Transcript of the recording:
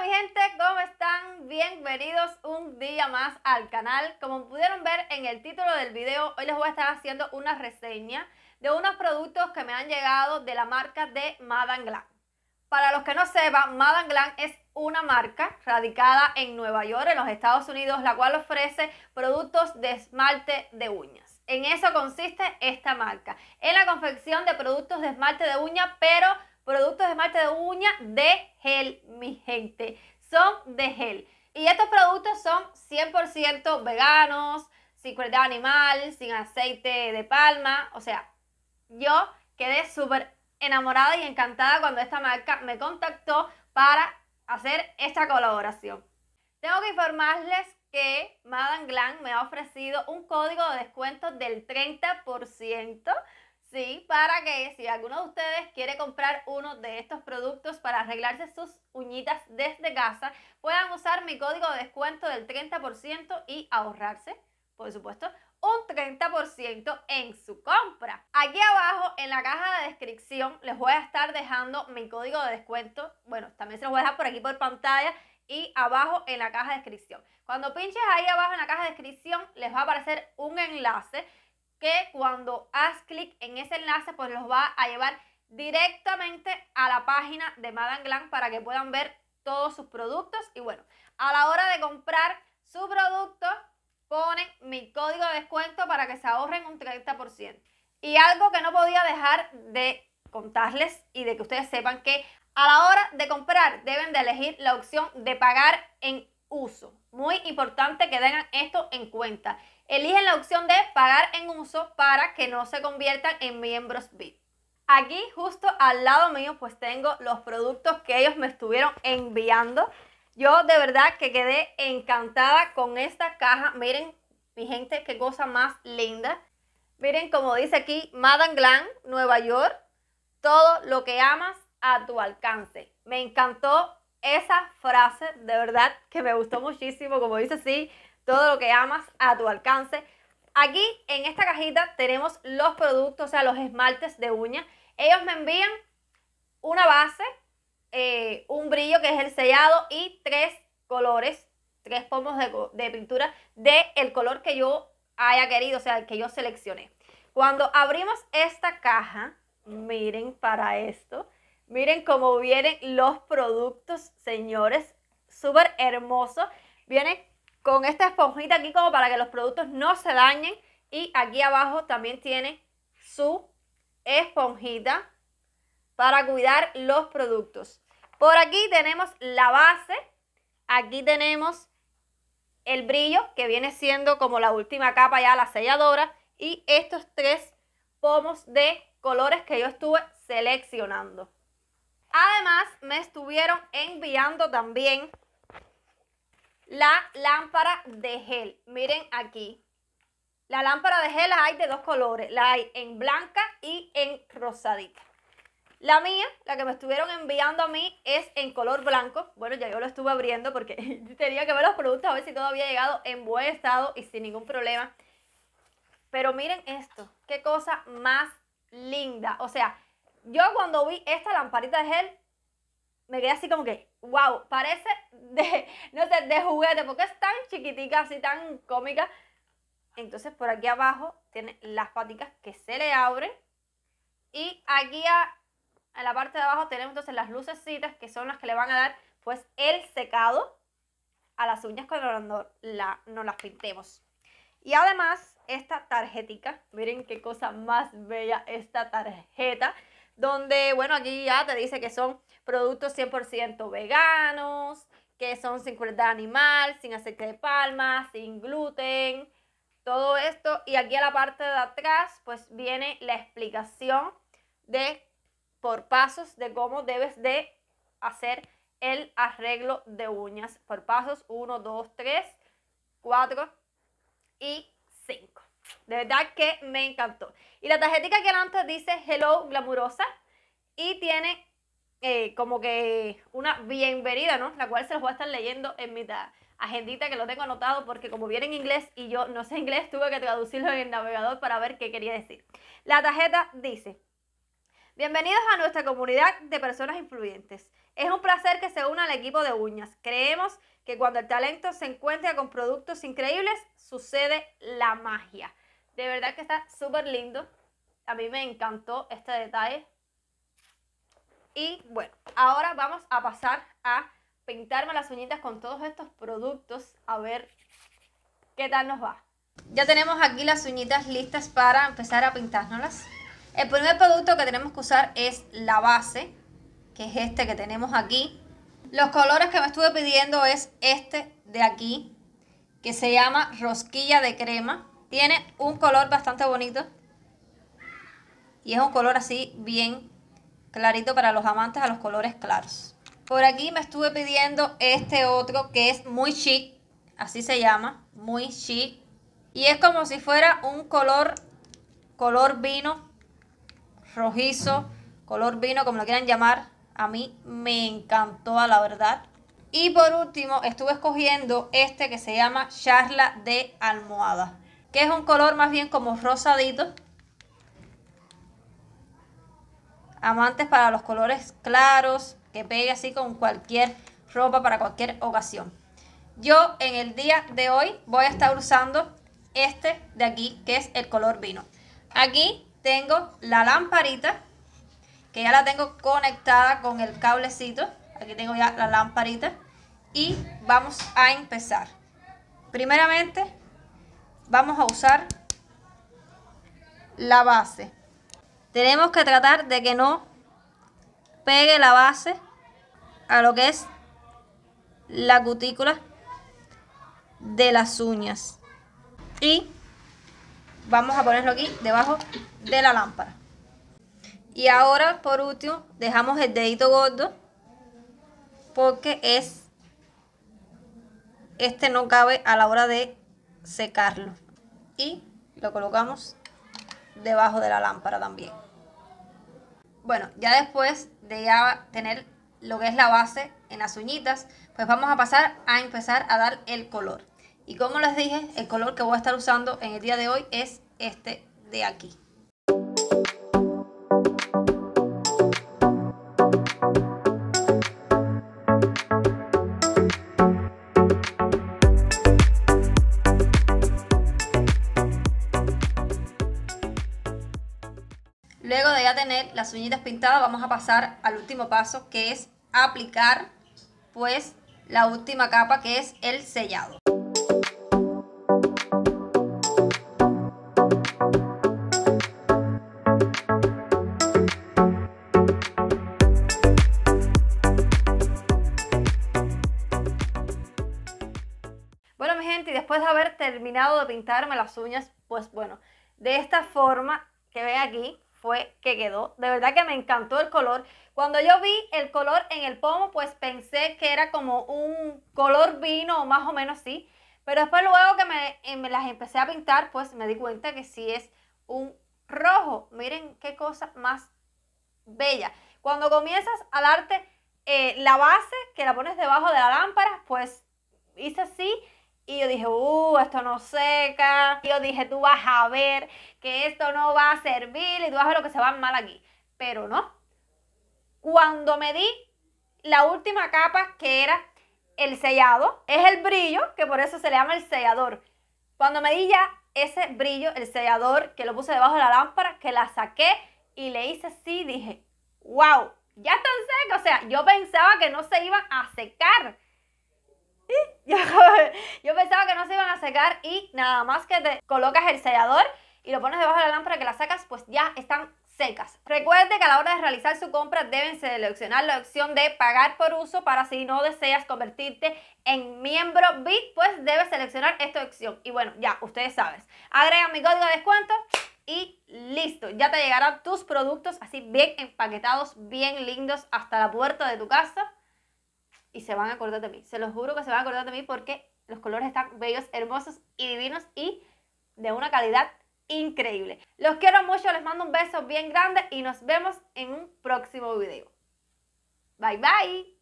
mi gente, ¿cómo están? Bienvenidos un día más al canal. Como pudieron ver en el título del video, hoy les voy a estar haciendo una reseña de unos productos que me han llegado de la marca de Madame Para los que no sepan, Madame es una marca radicada en Nueva York, en los Estados Unidos, la cual ofrece productos de esmalte de uñas. En eso consiste esta marca, en la confección de productos de esmalte de uñas pero productos de esmalte de uña de gel, mi gente. Son de gel. Y estos productos son 100% veganos, sin de animal, sin aceite de palma. O sea, yo quedé súper enamorada y encantada cuando esta marca me contactó para hacer esta colaboración. Tengo que informarles que Madame Glam me ha ofrecido un código de descuento del 30% Sí, para que si alguno de ustedes quiere comprar uno de estos productos para arreglarse sus uñitas desde casa, puedan usar mi código de descuento del 30% y ahorrarse, por supuesto, un 30% en su compra. Aquí abajo en la caja de descripción les voy a estar dejando mi código de descuento. Bueno, también se los voy a dejar por aquí por pantalla y abajo en la caja de descripción. Cuando pinches ahí abajo en la caja de descripción les va a aparecer un enlace que cuando haz clic en ese enlace, pues los va a llevar directamente a la página de Madame Glam para que puedan ver todos sus productos. Y bueno, a la hora de comprar su producto, ponen mi código de descuento para que se ahorren un 30%. Y algo que no podía dejar de contarles y de que ustedes sepan que a la hora de comprar deben de elegir la opción de pagar en uso. Muy importante que tengan esto en cuenta eligen la opción de pagar en uso para que no se conviertan en miembros VIP. Aquí justo al lado mío pues tengo los productos que ellos me estuvieron enviando. Yo de verdad que quedé encantada con esta caja. Miren, mi gente, qué cosa más linda. Miren como dice aquí, Madame Glam, Nueva York, todo lo que amas a tu alcance. Me encantó esa frase, de verdad que me gustó muchísimo, como dice así, todo lo que amas a tu alcance. Aquí en esta cajita tenemos los productos, o sea, los esmaltes de uña. Ellos me envían una base, eh, un brillo que es el sellado y tres colores, tres pomos de, pintura del el color que yo haya querido, o sea, que yo seleccioné. Cuando abrimos esta caja, miren para esto, miren cómo vienen los productos, señores, súper hermoso. vienen con esta esponjita aquí como para que los productos no se dañen. Y aquí abajo también tiene su esponjita para cuidar los productos. Por aquí tenemos la base, aquí tenemos el brillo que viene siendo como la última capa ya la selladora y estos tres pomos de colores que yo estuve seleccionando. Además me estuvieron enviando también la lámpara de gel. Miren aquí. La lámpara de gel la hay de dos colores. La hay en blanca y en rosadita. La mía, la que me estuvieron enviando a mí, es en color blanco. Bueno, ya yo lo estuve abriendo porque tenía que ver los productos a ver si todo había llegado en buen estado y sin ningún problema. Pero miren esto, qué cosa más linda. O sea, yo cuando vi esta lamparita de gel, me quedé así como que, wow, parece de, no sé, de juguete, porque es tan chiquitica, así tan cómica. Entonces por aquí abajo tiene las patitas que se le abren y aquí a, la parte de abajo tenemos entonces las lucecitas que son las que le van a dar pues el secado a las uñas cuando la, no las pintemos. Y además esta tarjetica, miren qué cosa más bella esta tarjeta, donde bueno aquí ya te dice que son productos 100% veganos, que son sin crueldad animal, sin aceite de palma, sin gluten, todo esto. Y aquí a la parte de atrás, pues viene la explicación de por pasos de cómo debes de hacer el arreglo de uñas. Por pasos 1, 2, 3, 4 y 5. De verdad que me encantó. Y la tarjetita que antes dice Hello Glamurosa y tiene eh, como que una bienvenida, ¿no? La cual se los voy a estar leyendo en mi agendita que lo tengo anotado porque como viene en inglés y yo no sé inglés, tuve que traducirlo en el navegador para ver qué quería decir. La tarjeta dice, bienvenidos a nuestra comunidad de personas influyentes. Es un placer que se una al equipo de uñas. Creemos que cuando el talento se encuentra con productos increíbles, sucede la magia. De verdad que está súper lindo. A mí me encantó este detalle y bueno, ahora vamos a pasar a pintarme las uñitas con todos estos productos a ver qué tal nos va. Ya tenemos aquí las uñitas listas para empezar a pintárnoslas. El primer producto que tenemos que usar es la base, que es este que tenemos aquí. Los colores que me estuve pidiendo es este de aquí, que se llama rosquilla de crema. Tiene un color bastante bonito y es un color así bien Clarito para los amantes a los colores claros. Por aquí me estuve pidiendo este otro que es muy chic. Así se llama. Muy chic. Y es como si fuera un color, color vino, rojizo, color vino, como lo quieran llamar. A mí me encantó, a la verdad. Y por último, estuve escogiendo este que se llama Charla de Almohada, que es un color más bien como rosadito, amantes para los colores claros, que pegue así con cualquier ropa para cualquier ocasión. Yo en el día de hoy voy a estar usando este de aquí, que es el color vino. Aquí tengo la lamparita, que ya la tengo conectada con el cablecito. Aquí tengo ya la lamparita. Y vamos a empezar. Primeramente, vamos a usar la base. Tenemos que tratar de que no pegue la base a lo que es la cutícula de las uñas. Y vamos a ponerlo aquí debajo de la lámpara. Y ahora por último dejamos el dedito gordo porque es este no cabe a la hora de secarlo. Y lo colocamos debajo de la lámpara también. Bueno, ya después de ya tener lo que es la base en las uñitas, pues vamos a pasar a empezar a dar el color. Y como les dije, el color que voy a estar usando en el día de hoy es este de aquí. las uñitas pintadas, vamos a pasar al último paso que es aplicar pues la última capa que es el sellado. Bueno mi gente, después de haber terminado de pintarme las uñas, pues bueno, de esta forma que ve aquí, fue que quedó. De verdad que me encantó el color. Cuando yo vi el color en el pomo, pues pensé que era como un color vino o más o menos así. Pero después luego que me, eh, me, las empecé a pintar, pues me di cuenta que sí es un rojo. Miren qué cosa más bella. Cuando comienzas a darte eh, la base, que la pones debajo de la lámpara, pues hice así y yo dije, uh, esto no seca. Y yo dije, tú vas a ver que esto no va a servir y tú vas a ver lo que se va mal aquí. Pero no. Cuando me di la última capa que era el sellado, es el brillo, que por eso se le llama el sellador. Cuando me di ya ese brillo, el sellador, que lo puse debajo de la lámpara, que la saqué y le hice así, dije, wow, ya están secas. O sea, yo pensaba que no se iba a secar. yo pensaba que no se iban a secar y nada más que te colocas el sellador y lo pones debajo de la lámpara que la sacas, pues ya están secas. Recuerde que a la hora de realizar su compra deben seleccionar la opción de pagar por uso para si no deseas convertirte en miembro VIP, pues debes seleccionar esta opción. Y bueno, ya, ustedes saben. Agrega mi código de descuento y listo. Ya te llegarán tus productos así bien empaquetados, bien lindos hasta la puerta de tu casa y se van a acordar de mí. Se los juro que se van a acordar de mí porque los colores están bellos, hermosos y divinos y de una calidad increíble. Los quiero mucho, les mando un beso bien grande y nos vemos en un próximo video. Bye bye.